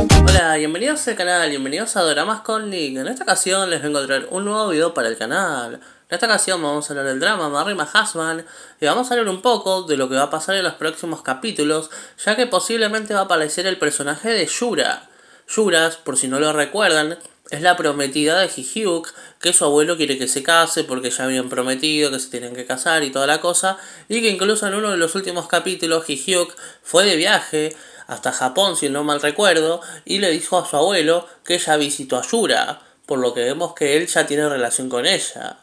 Hola, bienvenidos al canal, bienvenidos a Dramas con Link. En esta ocasión les vengo a traer un nuevo video para el canal. En esta ocasión vamos a hablar del drama Marima Hasman y vamos a hablar un poco de lo que va a pasar en los próximos capítulos, ya que posiblemente va a aparecer el personaje de Yura. Yuras, por si no lo recuerdan, es la prometida de Hihyuk, que su abuelo quiere que se case porque ya habían prometido que se tienen que casar y toda la cosa, y que incluso en uno de los últimos capítulos Hihyuk fue de viaje hasta Japón, si no mal recuerdo, y le dijo a su abuelo que ella visitó a Yura, por lo que vemos que él ya tiene relación con ella.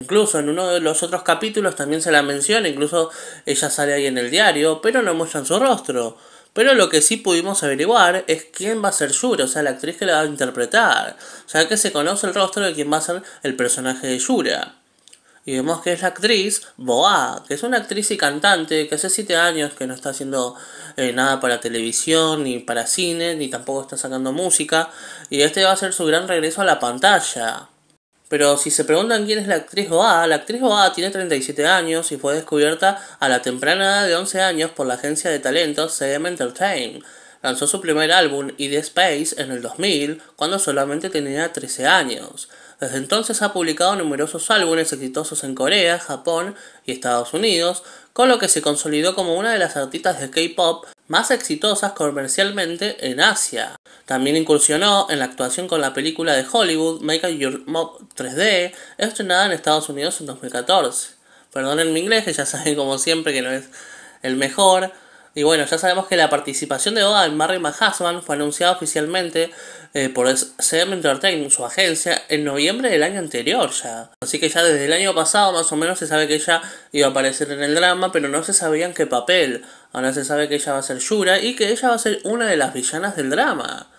Incluso en uno de los otros capítulos también se la menciona, incluso ella sale ahí en el diario, pero no muestran su rostro. Pero lo que sí pudimos averiguar es quién va a ser Yura, o sea, la actriz que la va a interpretar, ya que se conoce el rostro de quién va a ser el personaje de Yura. Y vemos que es la actriz Boa, que es una actriz y cantante que hace 7 años que no está haciendo eh, nada para televisión, ni para cine, ni tampoco está sacando música. Y este va a ser su gran regreso a la pantalla. Pero si se preguntan quién es la actriz Boa, la actriz Boa tiene 37 años y fue descubierta a la temprana edad de 11 años por la agencia de talentos CM Entertainment. Lanzó su primer álbum, E.D. Space, en el 2000, cuando solamente tenía 13 años. Desde entonces ha publicado numerosos álbumes exitosos en Corea, Japón y Estados Unidos, con lo que se consolidó como una de las artistas de K-pop más exitosas comercialmente en Asia. También incursionó en la actuación con la película de Hollywood Make Your Mob 3D, estrenada en Estados Unidos en 2014. Perdonen mi inglés, que ya saben como siempre que no es el mejor, y bueno, ya sabemos que la participación de Oda en Marry My fue anunciada oficialmente eh, por SM Entertainment, su agencia, en noviembre del año anterior ya. Así que ya desde el año pasado más o menos se sabe que ella iba a aparecer en el drama, pero no se sabía en qué papel. Ahora se sabe que ella va a ser Yura y que ella va a ser una de las villanas del drama.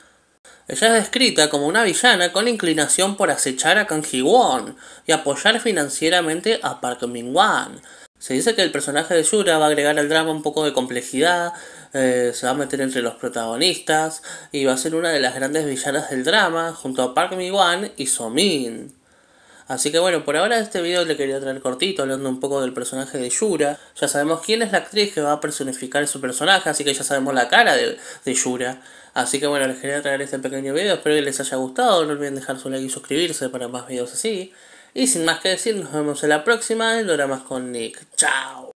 Ella es descrita como una villana con inclinación por acechar a Kang won y apoyar financieramente a Park Min-wan. Se dice que el personaje de Yura va a agregar al drama un poco de complejidad, eh, se va a meter entre los protagonistas y va a ser una de las grandes villanas del drama junto a Park Mi-wan y So-Min. Así que bueno, por ahora este video le quería traer cortito hablando un poco del personaje de Yura. Ya sabemos quién es la actriz que va a personificar su personaje, así que ya sabemos la cara de, de Yura. Así que bueno, les quería traer este pequeño video, espero que les haya gustado, no olviden dejar su like y suscribirse para más videos así. Y sin más que decir, nos vemos en la próxima en Doramas con Nick. ¡Chao!